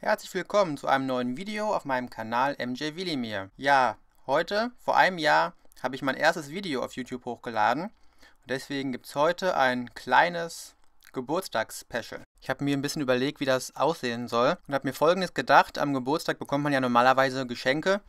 Herzlich willkommen zu einem neuen Video auf meinem Kanal MJ Willimir. Ja, heute, vor einem Jahr, habe ich mein erstes Video auf YouTube hochgeladen und deswegen gibt es heute ein kleines Geburtstagsspecial. Ich habe mir ein bisschen überlegt, wie das aussehen soll und habe mir folgendes gedacht, am Geburtstag bekommt man ja normalerweise Geschenke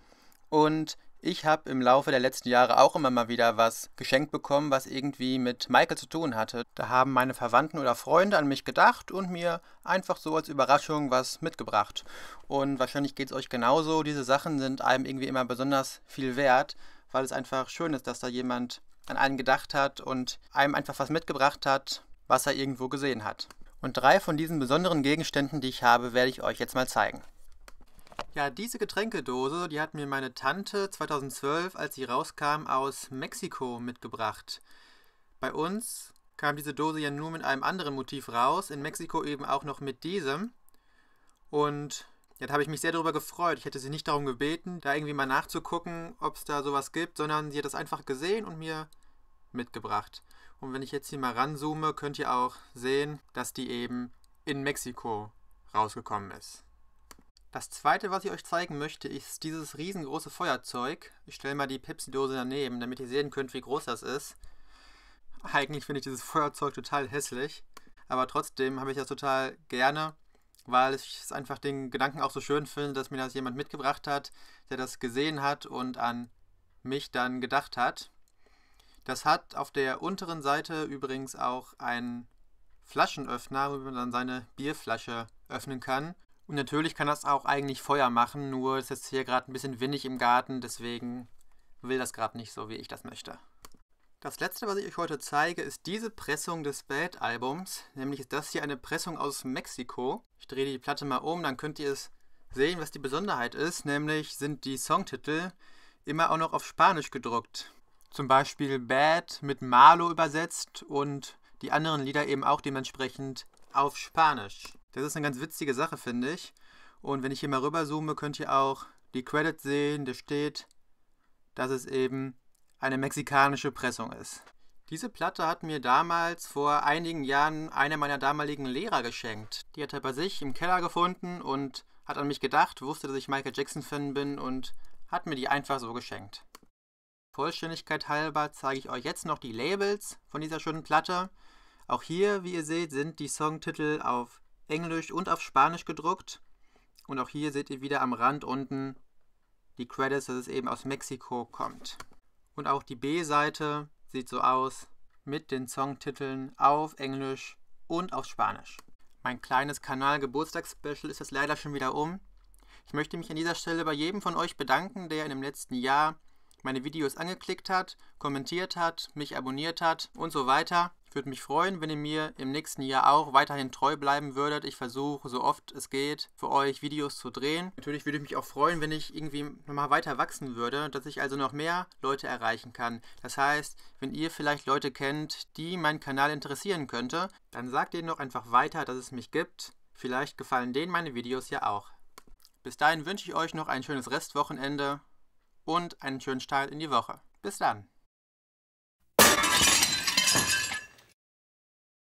und ich habe im Laufe der letzten Jahre auch immer mal wieder was geschenkt bekommen, was irgendwie mit Michael zu tun hatte. Da haben meine Verwandten oder Freunde an mich gedacht und mir einfach so als Überraschung was mitgebracht. Und wahrscheinlich geht es euch genauso. Diese Sachen sind einem irgendwie immer besonders viel wert, weil es einfach schön ist, dass da jemand an einen gedacht hat und einem einfach was mitgebracht hat, was er irgendwo gesehen hat. Und drei von diesen besonderen Gegenständen, die ich habe, werde ich euch jetzt mal zeigen. Ja, diese Getränkedose, die hat mir meine Tante 2012, als sie rauskam, aus Mexiko mitgebracht. Bei uns kam diese Dose ja nur mit einem anderen Motiv raus, in Mexiko eben auch noch mit diesem. Und jetzt habe ich mich sehr darüber gefreut. Ich hätte sie nicht darum gebeten, da irgendwie mal nachzugucken, ob es da sowas gibt, sondern sie hat das einfach gesehen und mir mitgebracht. Und wenn ich jetzt hier mal ranzoome, könnt ihr auch sehen, dass die eben in Mexiko rausgekommen ist. Das zweite, was ich euch zeigen möchte, ist dieses riesengroße Feuerzeug. Ich stelle mal die Pepsi-Dose daneben, damit ihr sehen könnt, wie groß das ist. Eigentlich finde ich dieses Feuerzeug total hässlich, aber trotzdem habe ich das total gerne, weil ich es einfach den Gedanken auch so schön finde, dass mir das jemand mitgebracht hat, der das gesehen hat und an mich dann gedacht hat. Das hat auf der unteren Seite übrigens auch einen Flaschenöffner, wo man dann seine Bierflasche öffnen kann. Und natürlich kann das auch eigentlich Feuer machen, nur ist jetzt hier gerade ein bisschen windig im Garten, deswegen will das gerade nicht so, wie ich das möchte. Das letzte, was ich euch heute zeige, ist diese Pressung des Bad-Albums. Nämlich ist das hier eine Pressung aus Mexiko. Ich drehe die Platte mal um, dann könnt ihr es sehen, was die Besonderheit ist. Nämlich sind die Songtitel immer auch noch auf Spanisch gedruckt. Zum Beispiel Bad mit Malo übersetzt und die anderen Lieder eben auch dementsprechend auf Spanisch. Das ist eine ganz witzige Sache, finde ich. Und wenn ich hier mal rüberzoome, könnt ihr auch die Credits sehen. Da steht, dass es eben eine mexikanische Pressung ist. Diese Platte hat mir damals vor einigen Jahren einer meiner damaligen Lehrer geschenkt. Die hat er bei sich im Keller gefunden und hat an mich gedacht, wusste, dass ich Michael Jackson-Fan bin und hat mir die einfach so geschenkt. Vollständigkeit halber zeige ich euch jetzt noch die Labels von dieser schönen Platte. Auch hier, wie ihr seht, sind die Songtitel auf Englisch und auf Spanisch gedruckt. Und auch hier seht ihr wieder am Rand unten die Credits, dass es eben aus Mexiko kommt. Und auch die B-Seite sieht so aus mit den Songtiteln auf Englisch und auf Spanisch. Mein kleines Kanal-Geburtstagsspecial ist jetzt leider schon wieder um. Ich möchte mich an dieser Stelle bei jedem von euch bedanken, der in dem letzten Jahr meine Videos angeklickt hat, kommentiert hat, mich abonniert hat und so weiter. Ich würde mich freuen, wenn ihr mir im nächsten Jahr auch weiterhin treu bleiben würdet. Ich versuche, so oft es geht, für euch Videos zu drehen. Natürlich würde ich mich auch freuen, wenn ich irgendwie nochmal weiter wachsen würde, dass ich also noch mehr Leute erreichen kann. Das heißt, wenn ihr vielleicht Leute kennt, die meinen Kanal interessieren könnte, dann sagt denen doch einfach weiter, dass es mich gibt. Vielleicht gefallen denen meine Videos ja auch. Bis dahin wünsche ich euch noch ein schönes Restwochenende und einen schönen Start in die Woche. Bis dann!